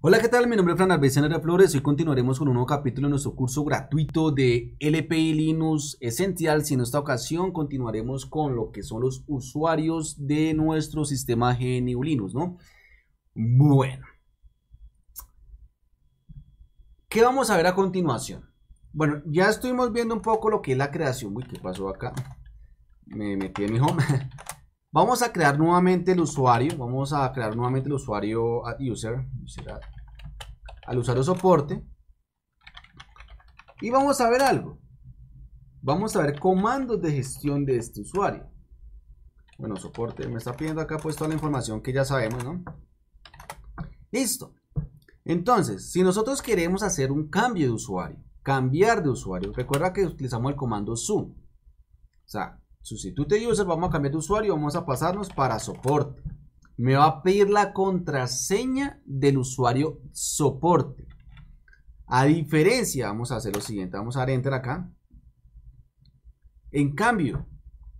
Hola, ¿qué tal? Mi nombre es Fran de Flores. Hoy continuaremos con un nuevo capítulo de nuestro curso gratuito de LPI Linux Essentials. Y en esta ocasión continuaremos con lo que son los usuarios de nuestro sistema GNU Linux, ¿no? Bueno. ¿Qué vamos a ver a continuación? Bueno, ya estuvimos viendo un poco lo que es la creación. Uy, ¿qué pasó acá? Me metí en mi home. Vamos a crear nuevamente el usuario. Vamos a crear nuevamente el usuario ad user, user al usuario soporte. Y vamos a ver algo. Vamos a ver comandos de gestión de este usuario. Bueno, soporte me está pidiendo acá pues toda la información que ya sabemos, ¿no? Listo. Entonces, si nosotros queremos hacer un cambio de usuario, cambiar de usuario, recuerda que utilizamos el comando su. O sea, de user, vamos a cambiar de usuario, vamos a pasarnos para soporte. Me va a pedir la contraseña del usuario soporte. A diferencia, vamos a hacer lo siguiente, vamos a dar enter acá. En cambio,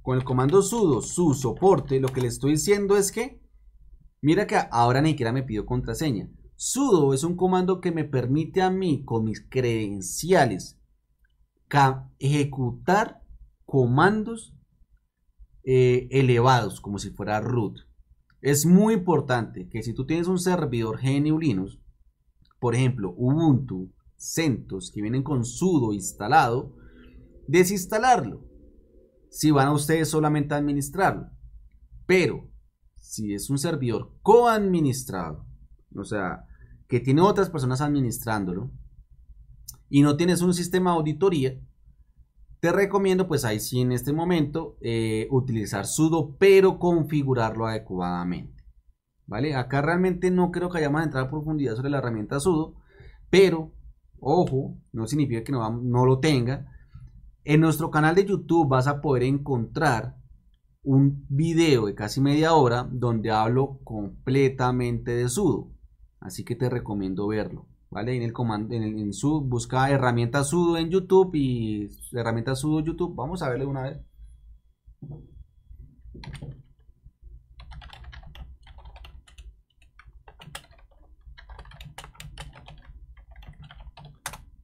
con el comando sudo su soporte, lo que le estoy diciendo es que, mira que ahora ni siquiera me pidió contraseña. Sudo es un comando que me permite a mí, con mis credenciales, ejecutar comandos eh, elevados, como si fuera root. Es muy importante que si tú tienes un servidor GNU Linux, por ejemplo Ubuntu, CentOS, que vienen con sudo instalado, desinstalarlo. Si van a ustedes solamente a administrarlo. Pero si es un servidor coadministrado, o sea, que tiene otras personas administrándolo, y no tienes un sistema de auditoría, te recomiendo pues ahí sí en este momento eh, utilizar sudo pero configurarlo adecuadamente. ¿Vale? Acá realmente no creo que hayamos entrado a profundidad sobre la herramienta sudo, pero ojo, no significa que no, no lo tenga. En nuestro canal de YouTube vas a poder encontrar un video de casi media hora donde hablo completamente de sudo. Así que te recomiendo verlo. ¿vale? En, el comando, en, el, busca herramienta sudo en YouTube y herramienta sudo YouTube. Vamos a verle una vez.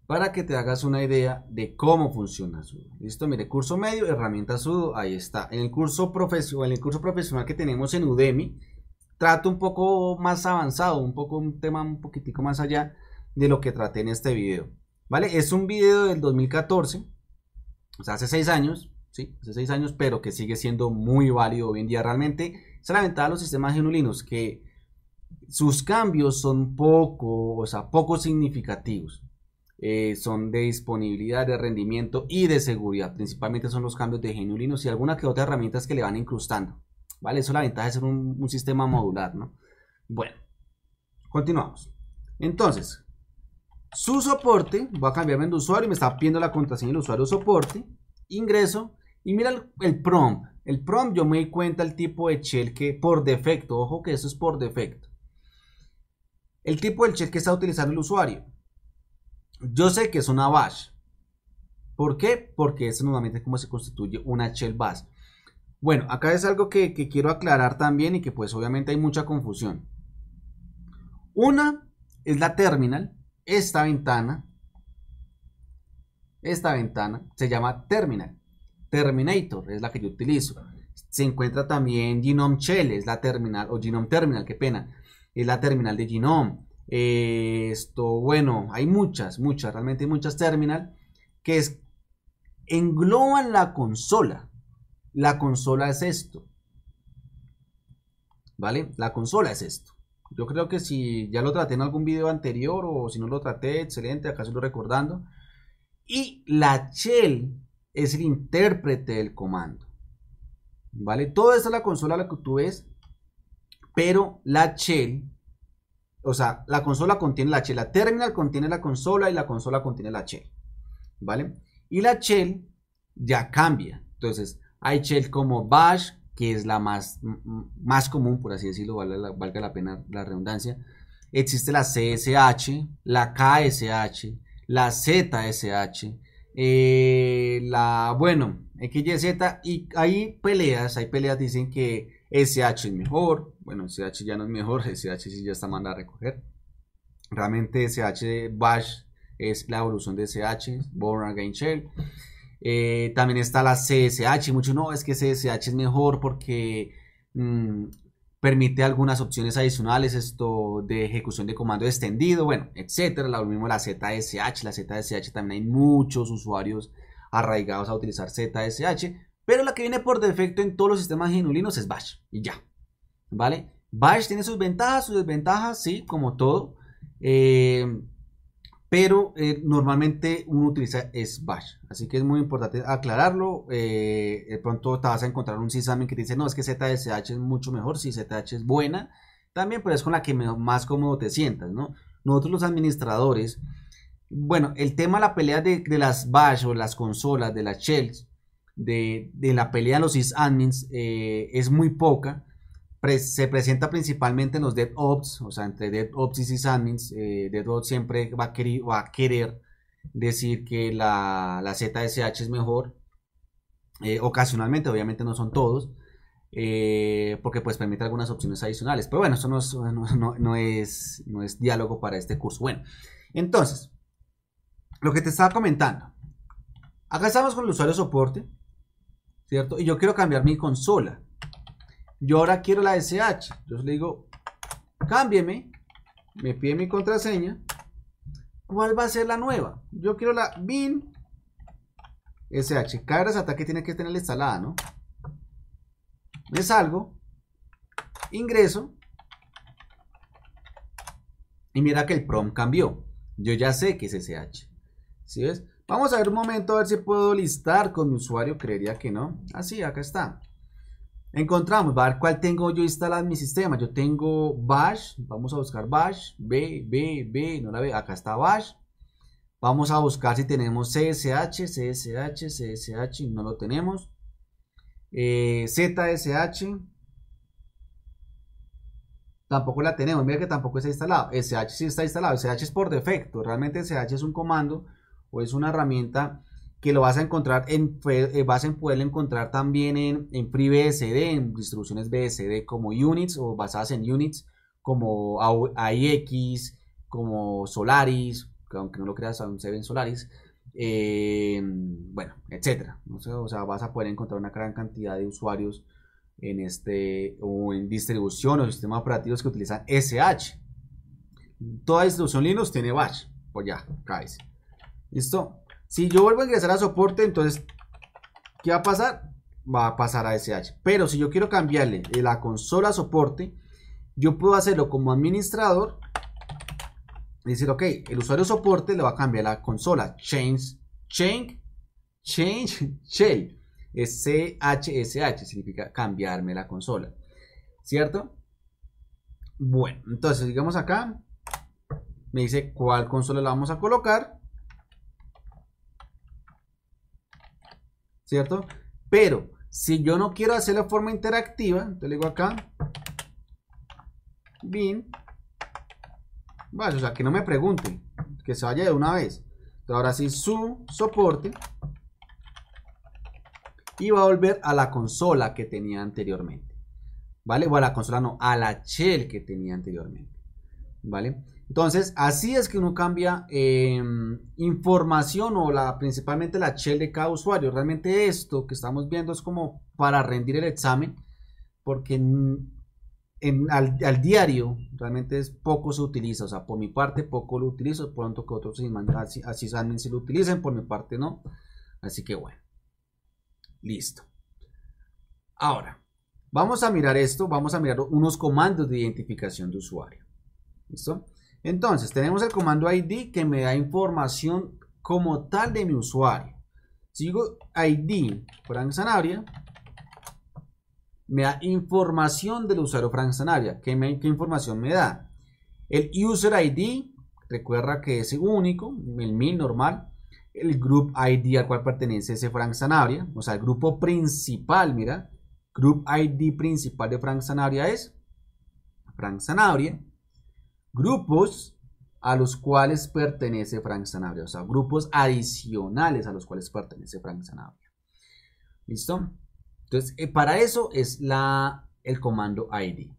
Para que te hagas una idea de cómo funciona sudo. Listo, mire, curso medio, herramienta sudo, ahí está. En el curso, en el curso profesional que tenemos en Udemy, trato un poco más avanzado, un poco un tema un poquitico más allá de lo que traté en este video. ¿Vale? Es un video del 2014, o sea, hace 6 años, ¿sí? Hace 6 años, pero que sigue siendo muy válido hoy en día realmente. Es la ventaja de los sistemas genulinos, que sus cambios son poco, o sea, poco significativos. Eh, son de disponibilidad, de rendimiento y de seguridad. Principalmente son los cambios de genulinos y alguna que otra herramientas que le van incrustando. ¿Vale? Eso es la ventaja de ser un, un sistema modular, ¿no? Bueno, continuamos. Entonces, su soporte, voy a cambiarme de usuario y me está pidiendo la contraseña del usuario soporte, ingreso y mira el, prompt. El prompt yo me di cuenta el tipo de shell que por defecto, ojo que eso es por defecto. El tipo de shell que está utilizando el usuario. Yo sé que es una bash. ¿Por qué? Porque eso nuevamente es como se constituye una shell bash. Bueno, acá es algo que, que quiero aclarar también y que pues obviamente hay mucha confusión. Una es la terminal, esta ventana, esta ventana se llama Terminal. Terminator es la que yo utilizo. Se encuentra también Genome Shell, es la terminal, o Genome Terminal, qué pena. Es la terminal de Genome. Eh, esto, bueno, hay muchas, muchas, realmente muchas terminal que engloban la consola. La consola es esto. ¿Vale? La consola es esto. Yo creo que si ya lo traté en algún video anterior o si no lo traté, excelente, acá lo recordando. Y la shell es el intérprete del comando. ¿Vale? Toda esta es la consola la que tú ves, pero la shell, o sea, la consola contiene la shell, la terminal contiene la consola y la consola contiene la shell. ¿Vale? Y la shell ya cambia. Entonces, hay shell como bash, que es la más, más común, por así decirlo, valga la, pena la redundancia. Existe la CSH, la KSH, la ZSH, eh, la, bueno, XYZ, y hay peleas, hay peleas, dicen que SH es mejor, bueno, SH ya no es mejor, SH sí ya está mandada a recoger. Realmente SH Bash es la evolución de SH, Born Again Shell. Eh, también está la CSH. Muchos no, es que CSH es mejor porque mm, permite algunas opciones adicionales, esto de ejecución de comando extendido, bueno, etcétera. la mismo la ZSH. La ZSH también hay muchos usuarios arraigados a utilizar ZSH. Pero la que viene por defecto en todos los sistemas genulinos es Bash. Y ya. ¿Vale? Bash tiene sus ventajas, sus desventajas, sí, como todo. Eh, pero eh, normalmente uno utiliza es bash, así que es muy importante aclararlo. Eh, de pronto te vas a encontrar un sysadmin que te dice, no, es que ZSH es mucho mejor, si ZSH es buena, también, pero es con la que más cómodo te sientas, Nosotros los administradores, bueno, el tema de la pelea de, las bash o las consolas, de las shells, de, la pelea de los sysadmins eh, es muy poca, se presenta principalmente en los DevOps, o sea, entre DevOps y SysAdmins. Eh, DevOps siempre va a, querer, decir que la, la, ZSH es mejor. Eh, ocasionalmente, obviamente no son todos, eh, porque pues permite algunas opciones adicionales. Pero bueno, eso no es, es, no es diálogo para este curso. Bueno, entonces, lo que te estaba comentando. Acá estamos con el usuario soporte, ¿cierto? Y yo quiero cambiar mi consola. Yo ahora quiero la SH. Yo le digo, cámbieme. Me pide mi contraseña. ¿Cuál va a ser la nueva? Yo quiero la bin SH. Cada hasta que tiene que tenerla instalada, ¿no? Me salgo. Ingreso. Y mira que el prom cambió. Yo ya sé que es SH. ¿Sí ves? Vamos a ver un momento a ver si puedo listar con mi usuario. Creería que no. Así, ah, acá está. Encontramos, va a ver cuál tengo yo instalado en mi sistema. Yo tengo bash, vamos a buscar bash, b, b, b, no la ve, acá está bash. Vamos a buscar si tenemos csh, csh, csh, no lo tenemos. zsh, eh, tampoco la tenemos, mira que tampoco está instalado. sh sí está instalado, sh es por defecto, realmente sh es un comando o es una herramienta que lo vas a encontrar en, eh, vas a poderlo encontrar también en, en FreeBSD, en distribuciones BSD como Units o basadas en Units, como AIX, como Solaris, que aunque no lo creas, aún se ven Solaris, eh, bueno, etcétera. O sea, vas a poder encontrar una gran cantidad de usuarios en este o en distribución o sistemas operativos que utilizan SH. Toda distribución Linux tiene bash, pues ya, caes. ¿Listo? Si yo vuelvo a ingresar a soporte, entonces, ¿qué va a pasar? Va a pasar a SH. Pero si yo quiero cambiarle la consola a soporte, yo puedo hacerlo como administrador y decir, ok, el usuario soporte le va a cambiar la consola. Change, change, change, shell. Es significa cambiarme la consola. ¿Cierto? Bueno, entonces digamos acá, me dice cuál consola la vamos a colocar. ¿cierto? Pero si yo no quiero hacer la forma interactiva, entonces le digo acá, bin, vaya, o sea, que no me pregunte, que se vaya de una vez. Entonces ahora sí, su soporte y va a volver a la consola que tenía anteriormente, ¿vale? O a la consola no, a la shell que tenía anteriormente, ¿vale? Entonces, así es que uno cambia em, información o la, principalmente la shell de cada usuario. Realmente esto que estamos viendo es como para rendir el examen, porque al, diario realmente es poco se utiliza. O sea, por mi parte poco lo utilizo, Por tanto, que otros así, así también si lo utilizan por mi parte no. Así que bueno, listo. Ahora, vamos a mirar esto, vamos a mirar unos comandos de identificación de usuario. ¿Listo? Entonces, tenemos el comando ID que me da información como tal de mi usuario. Si digo ID Frank Sanabria, me da información del usuario Frank Sanabria. ¿Qué, información me da? El User ID, recuerda que es único, el mil normal. El Group ID al cual pertenece ese Frank Sanabria, o sea, el grupo principal, mira. Group ID principal de Frank Sanabria es Frank Sanabria grupos a los cuales pertenece Frank Sanabria, o sea, grupos adicionales a los cuales pertenece Frank Sanabria. ¿Listo? Entonces, eh, para eso es la, el comando ID.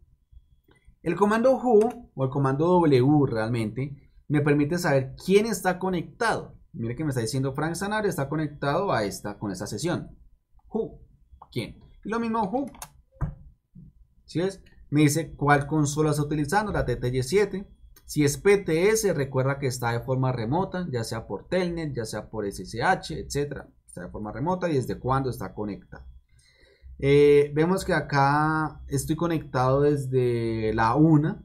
El comando who o el comando w realmente me permite saber quién está conectado. Mire que me está diciendo Frank Sanabria está conectado a esta con esta sesión. Who, quién. lo mismo who. ¿Sí es? Me dice cuál consola está utilizando, la TTY 7. Si es PTS, recuerda que está de forma remota, ya sea por Telnet, ya sea por SSH, etc. Está de forma remota y desde cuándo está conectado. Eh, vemos que acá estoy conectado desde la 1.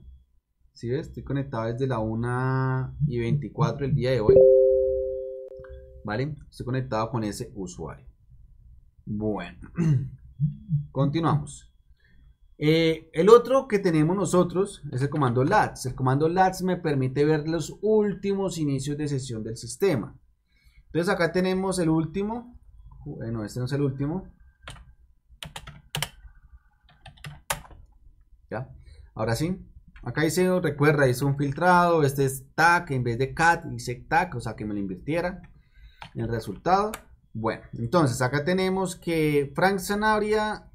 si ves? Estoy conectado desde la 1 y 24 el día de hoy. ¿Vale? Estoy conectado con ese usuario. Bueno, continuamos. Eh, el otro que tenemos nosotros es el comando LATS. El comando LATS me permite ver los últimos inicios de sesión del sistema. Entonces acá tenemos el último. Bueno, este no es el último. ¿Ya? Ahora sí. Acá dice, recuerda, hice un filtrado. Este es TAC en vez de CAT. Hice TAC, o sea que me lo invirtiera. El resultado. Bueno, entonces acá tenemos que Frank Zanabria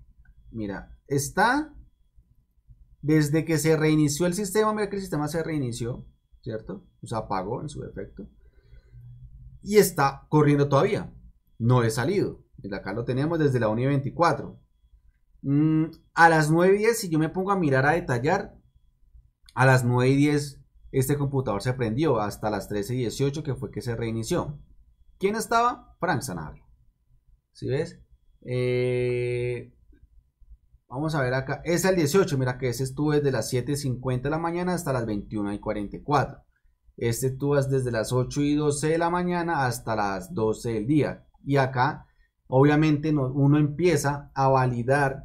mira, está desde que se reinició el sistema, mira que el sistema se reinició, ¿cierto? O sea, apagó en su defecto. Y está corriendo todavía. No he salido. acá lo tenemos desde la 1 y 24. Mm, a las 9 y 10, si yo me pongo a mirar, a detallar, a las 9 y 10 este computador se prendió hasta las 13 y 18 que fue que se reinició. ¿Quién estaba? Frank Sanabria. ¿Sí ves? Eh, Vamos a ver acá. es el 18. Mira que ese estuvo desde las 7.50 de la mañana hasta las 21.44. Este estuvo desde las 8.12 de la mañana hasta las 12 del día. Y acá, obviamente, uno empieza a validar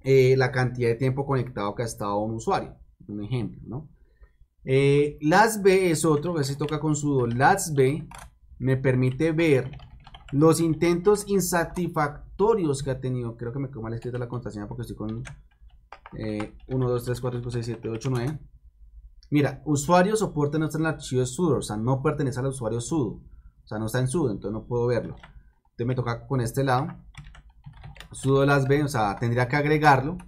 eh, la cantidad de tiempo conectado que ha estado un usuario. Un ejemplo, ¿no? Eh, las B es otro, que se toca con sudo. Las B me permite ver los intentos insatisfactorios que ha tenido. Creo que me quedó mal escrita la contraseña porque estoy con 1, 2, 3, 4, 5, 6, 7, 8, 9. Mira, usuario soporte no está en el archivo sudo, o sea, no pertenece al usuario sudo. O sea, no está en sudo, entonces no puedo verlo. Entonces me toca con este lado. Sudo las B, o sea, tendría que agregarlo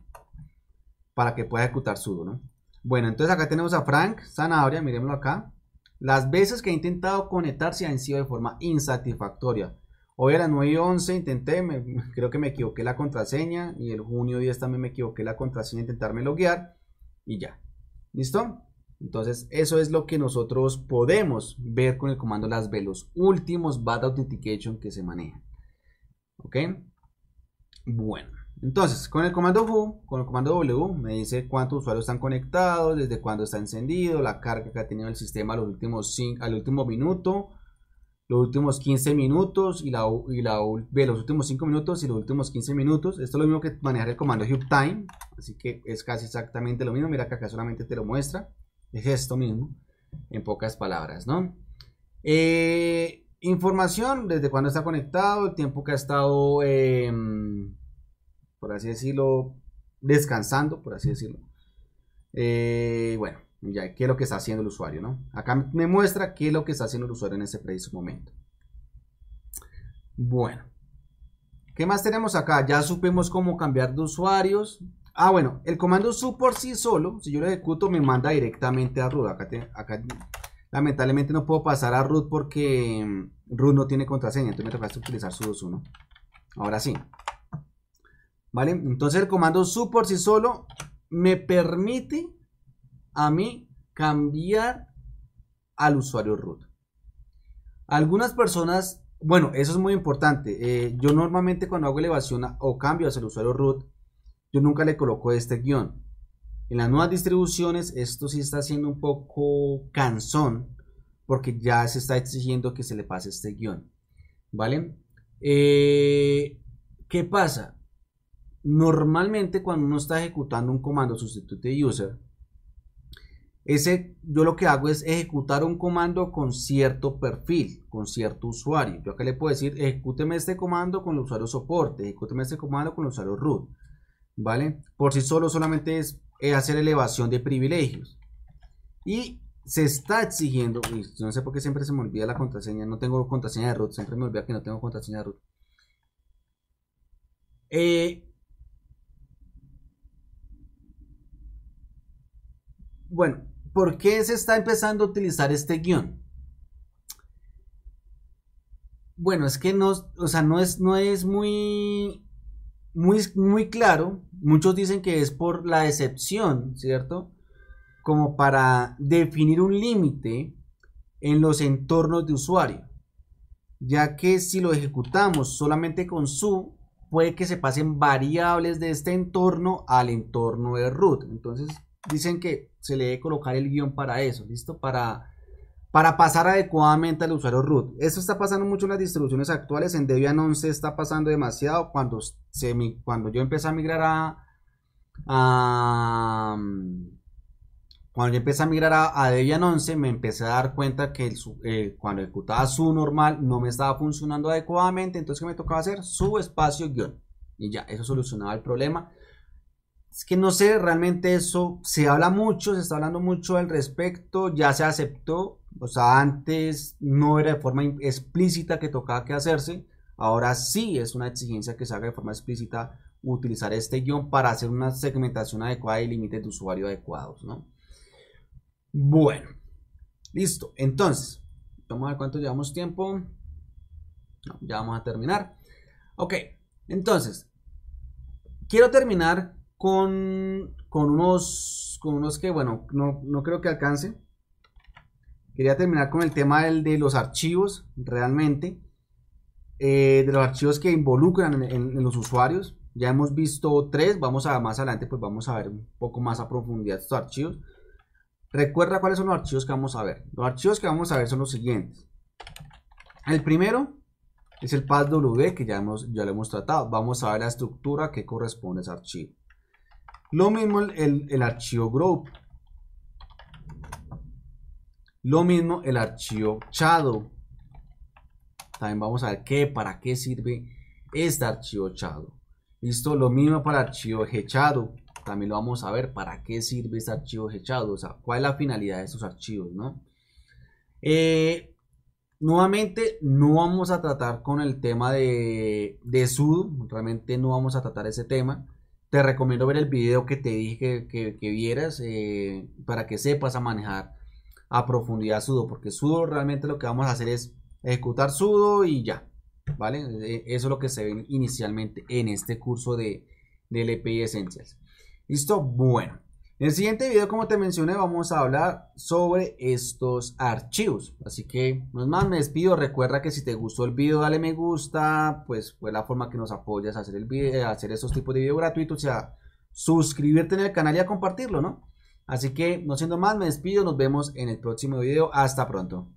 para que pueda ejecutar sudo, Bueno, entonces acá tenemos a Frank zanahoria miremoslo acá. Las veces que ha intentado conectarse a sido de forma insatisfactoria. Hoy a 9 y 11 intenté, creo que me equivoqué la contraseña y el junio 10 también me equivoqué la contraseña, intentarme loguear y ya. ¿Listo? Entonces eso es lo que nosotros podemos ver con el comando las velos los últimos bad authentication que se manejan. ¿Ok? Bueno. Entonces, con el comando who, con el comando w, me dice cuántos usuarios están conectados, desde cuándo está encendido, la carga que ha tenido el sistema últimos cinco, al último minuto, los últimos 15 minutos y, la, y la, los últimos 5 minutos y los últimos 15 minutos. Esto es lo mismo que manejar el comando hub así que es casi exactamente lo mismo. Mira que acá solamente te lo muestra, es esto mismo, en pocas palabras, eh, información, desde cuando está conectado, el tiempo que ha estado, em, por así decirlo, descansando, por así decirlo. Eh, bueno, ya, qué es lo que está haciendo el usuario, ¿no? Acá me muestra qué es lo que está haciendo el usuario en ese preciso momento. Bueno. ¿Qué más tenemos acá? Ya supimos cómo cambiar de usuarios. Ah, bueno, el comando su por sí solo, si yo lo ejecuto, me manda directamente a root. Acá, lamentablemente no puedo pasar a root porque mm, root no tiene contraseña, entonces me toca utilizar su 21. Ahora sí. ¿Vale? Entonces el comando su por sí solo me permite a mí cambiar al usuario root. Algunas personas, bueno, eso es muy importante. Eh, yo normalmente cuando hago elevación o cambio hacia el usuario root, yo nunca le coloco este guión. En las nuevas distribuciones esto sí está siendo un poco cansón porque ya se está exigiendo que se le pase este guión. ¿Vale? Eh, ¿Qué pasa? Normalmente cuando uno está ejecutando un comando substitute user, ese, yo lo que hago es ejecutar un comando con cierto perfil, con cierto usuario. Yo acá le puedo decir, ejecúteme este comando con el usuario soporte, ejecúteme este comando con el usuario root. ¿Vale? Por si solo solamente es hacer elevación de privilegios. Y se está exigiendo, no sé por qué siempre se me olvida la contraseña, no tengo contraseña de root, siempre me olvida que no tengo contraseña de root. Eh, bueno, ¿por qué se está empezando a utilizar este guión? Bueno, es que no, no es, no es muy, muy, muy claro. Muchos dicen que es por la excepción, ¿cierto? Como para definir un límite en los entornos de usuario. Ya que si lo ejecutamos solamente con su, puede que se pasen variables de este entorno al entorno de root. Entonces, dicen que se le debe colocar el guión para eso, ¿listo? Para, para pasar adecuadamente al usuario root. Esto está pasando mucho en las distribuciones actuales, en Debian 11 está pasando demasiado. Cuando, se, cuando yo empecé a migrar a... cuando yo empecé a migrar a, Debian 11, me empecé a dar cuenta que eh, cuando ejecutaba su normal no me estaba funcionando adecuadamente. Entonces, ¿qué me tocaba hacer? Su espacio guión. Y ya, eso solucionaba el problema. Es que no sé, realmente eso se habla mucho, se está hablando mucho al respecto, ya se aceptó, o sea, antes no era de forma explícita que tocaba que hacerse, ahora sí es una exigencia que se haga de forma explícita utilizar este guión para hacer una segmentación adecuada y límites de usuario adecuados, ¿no? Bueno, listo. Entonces, vamos a ver cuánto llevamos tiempo. ya vamos a terminar. Ok, entonces, quiero terminar con, unos, con unos que, bueno, no, creo que alcance. Quería terminar con el tema de los archivos, realmente, eh, de los archivos que involucran en, los usuarios. Ya hemos visto tres, vamos a más adelante, pues vamos a ver un poco más a profundidad estos archivos. Recuerda cuáles son los archivos que vamos a ver. Los archivos que vamos a ver son los siguientes. El primero es el pathw que ya, hemos, ya lo hemos tratado. Vamos a ver la estructura que corresponde a ese archivo. Lo mismo el, archivo group. Lo mismo el archivo chado También vamos a ver qué, para qué sirve este archivo chado Listo, lo mismo para el archivo hechado. También lo vamos a ver para qué sirve este archivo hechado. O sea, cuál es la finalidad de estos archivos, ¿no? Eh, nuevamente, no vamos a tratar con el tema de, de sudo. Realmente no vamos a tratar ese tema. Te recomiendo ver el video que te dije que, vieras eh, para que sepas a manejar a profundidad sudo, porque sudo realmente lo que vamos a hacer es ejecutar sudo y ya, ¿vale? E, eso es lo que se ve inicialmente en este curso de, de LPI Essentials. ¿Listo? Bueno. En el siguiente video, como te mencioné, vamos a hablar sobre estos archivos. Así que, no es más, me despido. Recuerda que si te gustó el video, dale me gusta. Pues fue la forma que nos apoyas a hacer, el video, eh, hacer estos tipos de videos gratuitos O sea, suscribirte en el canal y a compartirlo, ¿no? Así que, no siendo más, me despido. Nos vemos en el próximo video. Hasta pronto.